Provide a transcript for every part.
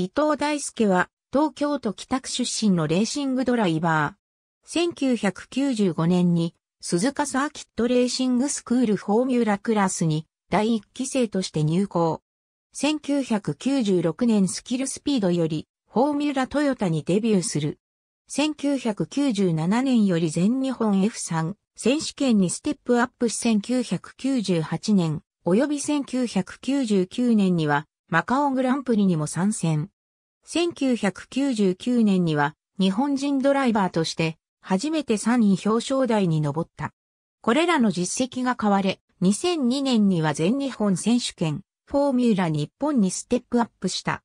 伊藤大輔は東京都北区出身のレーシングドライバー。1995年に鈴鹿サーキットレーシングスクールフォーミュラクラスに第1期生として入校。1996年スキルスピードよりフォーミュラトヨタにデビューする。1997年より全日本 F3 選手権にステップアップし1998年及び1999年にはマカオグランプリにも参戦。1999年には日本人ドライバーとして初めて3位表彰台に上った。これらの実績が買われ、2002年には全日本選手権、フォーミュラ日本にステップアップした。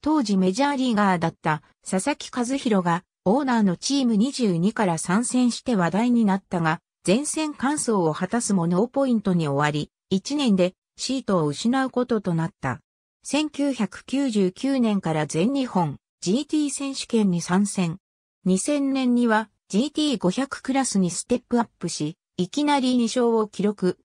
当時メジャーリーガーだった佐々木和弘がオーナーのチーム22から参戦して話題になったが、前線完走を果たすもノーポイントに終わり、1年でシートを失うこととなった。1999年から全日本 GT 選手権に参戦。2000年には GT500 クラスにステップアップし、いきなり2勝を記録。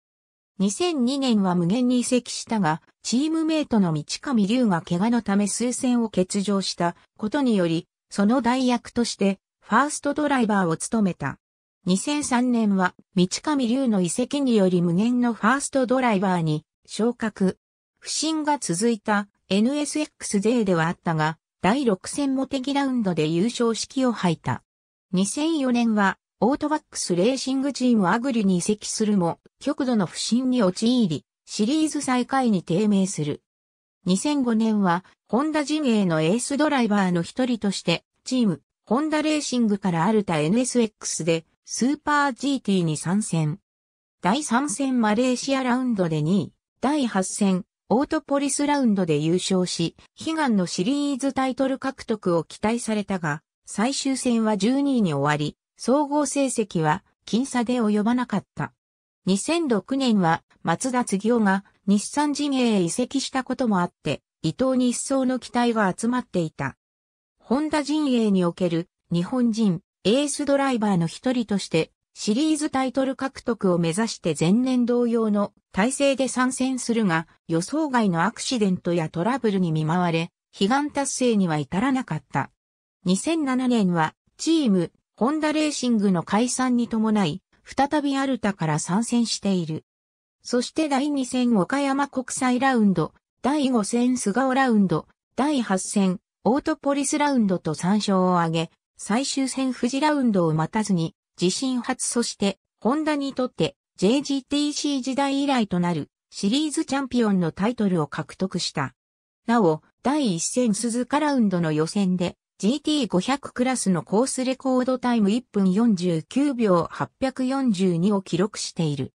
2002年は無限に移籍したが、チームメイトの道上龍が怪我のため数戦を欠場したことにより、その代役としてファーストドライバーを務めた。2003年は道上龍の移籍により無限のファーストドライバーに昇格。不振が続いた NSX 勢ではあったが、第6戦モテギラウンドで優勝式を吐いた。2004年は、オートバックスレーシングチームアグリに移籍するも、極度の不振に陥り、シリーズ最下位に低迷する。2005年は、ホンダ陣営のエースドライバーの一人として、チーム、ホンダレーシングからアルタ NSX で、スーパー GT に参戦。第3戦マレーシアラウンドで2位、第8戦、オートポリスラウンドで優勝し、悲願のシリーズタイトル獲得を期待されたが、最終戦は12位に終わり、総合成績は僅差で及ばなかった。2006年は松田次夫が日産陣営へ移籍したこともあって、伊藤に一層の期待が集まっていた。ホンダ陣営における日本人エースドライバーの一人としてシリーズタイトル獲得を目指して前年同様の体制で参戦するが、予想外のアクシデントやトラブルに見舞われ、悲願達成には至らなかった。2007年は、チーム、ホンダレーシングの解散に伴い、再びアルタから参戦している。そして第2戦岡山国際ラウンド、第5戦菅尾ラウンド、第8戦オートポリスラウンドと参勝を挙げ、最終戦富士ラウンドを待たずに自身初そして、ホンダにとって JGTC 時代以来となるシリーズチャンピオンのタイトルを獲得した。なお、第1戦鈴鹿ラウンドの予選で GT500 クラスのコースレコードタイム1分49秒842を記録している。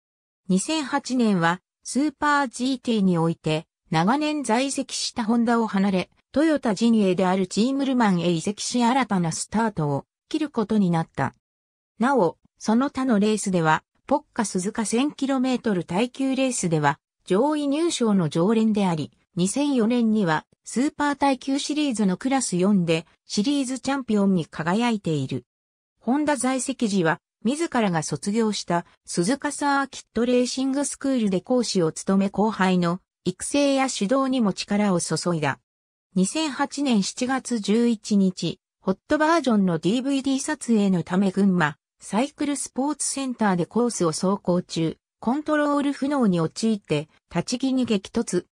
2008年はスーパー GT において長年在籍したホンダを離れ、トヨタ陣営であるチームルマンへ移籍し新たなスタートを切ることになった。なお、その他のレースでは、ポッカ鈴鹿 1000km 耐久レースでは、上位入賞の常連であり、2004年にはスーパー耐久シリーズのクラス4でシリーズチャンピオンに輝いている。ホンダ在籍時は自らが卒業した鈴鹿サーキットレーシングスクールで講師を務め後輩の育成や指導にも力を注いだ。2008年7月11日、ホットバージョンの DVD 撮影のため群馬、サイクルスポーツセンターでコースを走行中、コントロール不能に陥って立ち木に激突。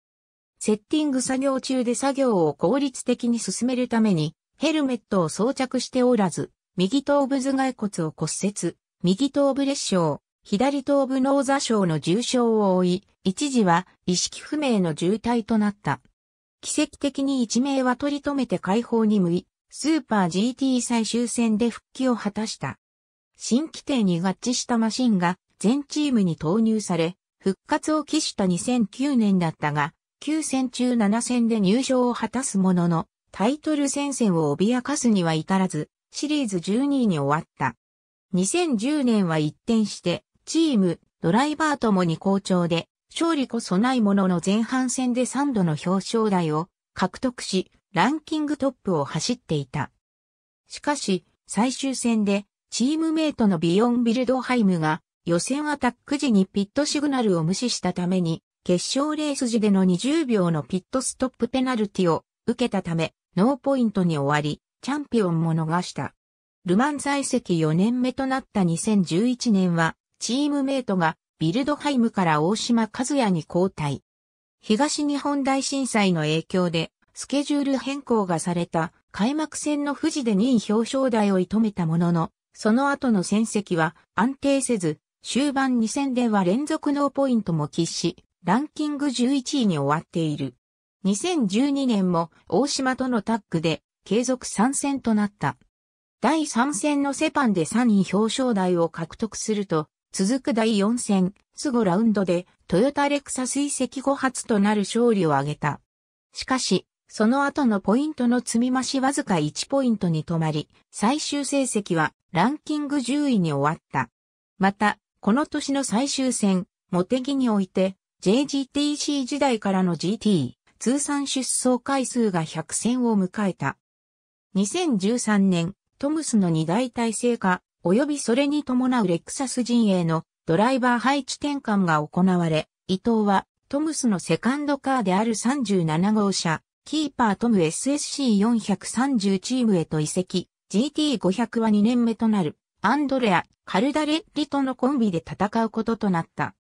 セッティング作業中で作業を効率的に進めるためにヘルメットを装着しておらず、右頭部頭蓋骨を骨折、右頭部裂傷、左頭部脳挫傷の重傷を負い、一時は意識不明の重体となった。奇跡的に一命は取り留めて解放に向い、スーパー GT 最終戦で復帰を果たした。新規定に合致したマシンが全チームに投入され、復活を期した2009年だったが、9戦中7戦で入賞を果たすものの、タイトル戦線を脅かすには至らず、シリーズ12位に終わった。2010年は一転して、チーム、ドライバーともに好調で、勝利こそないものの前半戦で3度の表彰台を獲得し、ランキングトップを走っていた。しかし、最終戦でチームメイトのビヨンビルドハイムが予選アタック時にピットシグナルを無視したために、決勝レース時での20秒のピットストップペナルティを受けたため、ノーポイントに終わり、チャンピオンも逃した。ルマン在籍4年目となった2011年は、チームメイトがビルドハイムから大島和也に交代。東日本大震災の影響で、スケジュール変更がされた開幕戦の富士で2位表彰台を射止めたものの、その後の戦績は安定せず、終盤2戦では連続ノーポイントも喫し、ランキング11位に終わっている。2012年も大島とのタッグで継続参戦となった。第3戦のセパンで3位表彰台を獲得すると、続く第4戦、スゴラウンドでトヨタレクサス遺跡後発となる勝利を挙げた。しかし、その後のポイントの積み増しわずか1ポイントに止まり、最終成績はランキング10位に終わった。また、この年の最終戦、モテギにおいて、JGTC 時代からの GT、通算出走回数が100戦を迎えた。2013年、トムスの二大体制化、及びそれに伴うレクサス陣営のドライバー配置転換が行われ、伊藤はトムスのセカンドカーである37号車、キーパートム SSC430 チームへと移籍、GT500 は2年目となる、アンドレア、カルダレッリとのコンビで戦うこととなった。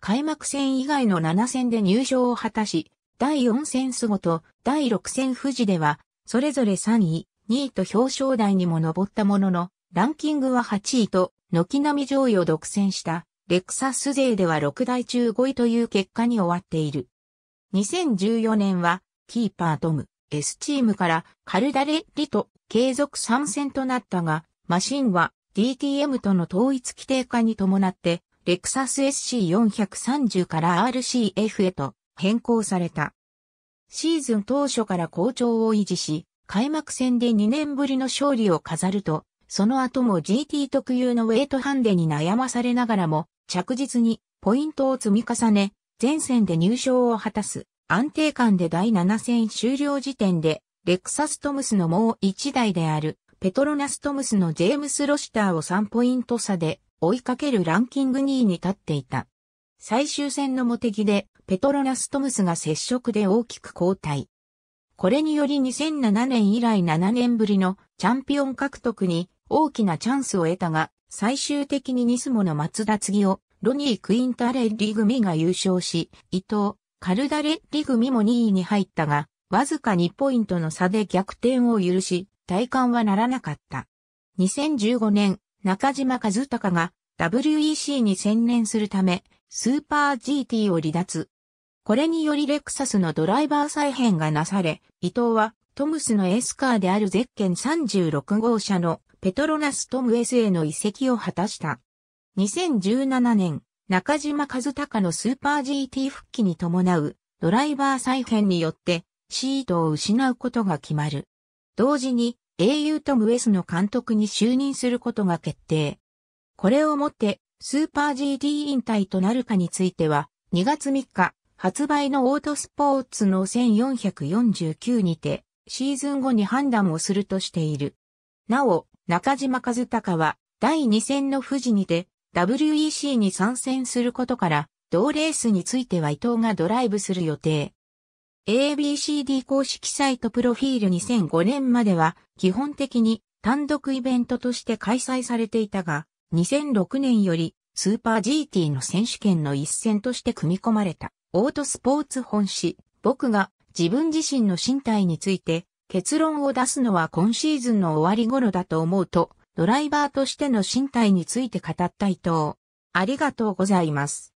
開幕戦以外の7戦で入賞を果たし、第4戦スゴと第6戦富士では、それぞれ3位、2位と表彰台にも上ったものの、ランキングは8位と、軒並み上位を独占した、レクサス勢では6台中5位という結果に終わっている。2014年は、キーパートム、S チームからカルダレッリと継続参戦となったが、マシンは DTM との統一規定化に伴って、レクサス SC430 から RCF へと変更された。シーズン当初から好調を維持し、開幕戦で2年ぶりの勝利を飾ると、その後も GT 特有のウェイトハンデに悩まされながらも、着実にポイントを積み重ね、前線で入賞を果たす。安定感で第7戦終了時点で、レクサストムスのもう1台である、ペトロナストムスのジェームス・ロシターを3ポイント差で追いかけるランキング2位に立っていた。最終戦のモテギで、ペトロナストムスが接触で大きく後退。これにより2007年以来7年ぶりのチャンピオン獲得に大きなチャンスを得たが、最終的にニスモの松田継をロニー・クインタレッリ組が優勝し、伊藤、カルダレッリ組も2位に入ったが、わずか2ポイントの差で逆転を許し、体感はならなかった。2015年、中島和孝が WEC に専念するため、スーパー GT を離脱。これによりレクサスのドライバー再編がなされ、伊藤はトムスのエースカーであるゼッケン36号車のペトロナストム S への移籍を果たした。2017年、中島和孝のスーパー GT 復帰に伴うドライバー再編によってシートを失うことが決まる。同時に英雄トム・ウェスの監督に就任することが決定。これをもってスーパー GT 引退となるかについては2月3日発売のオートスポーツの1449にてシーズン後に判断をするとしている。なお、中島和孝は第2戦の富士にて WEC に参戦することから、同レースについては伊藤がドライブする予定。ABCD 公式サイトプロフィール2005年までは、基本的に単独イベントとして開催されていたが、2006年よりスーパー GT の選手権の一戦として組み込まれた。オートスポーツ本誌、僕が自分自身の身体について結論を出すのは今シーズンの終わり頃だと思うとドライバーとしての身体について語った伊藤。ありがとうございます。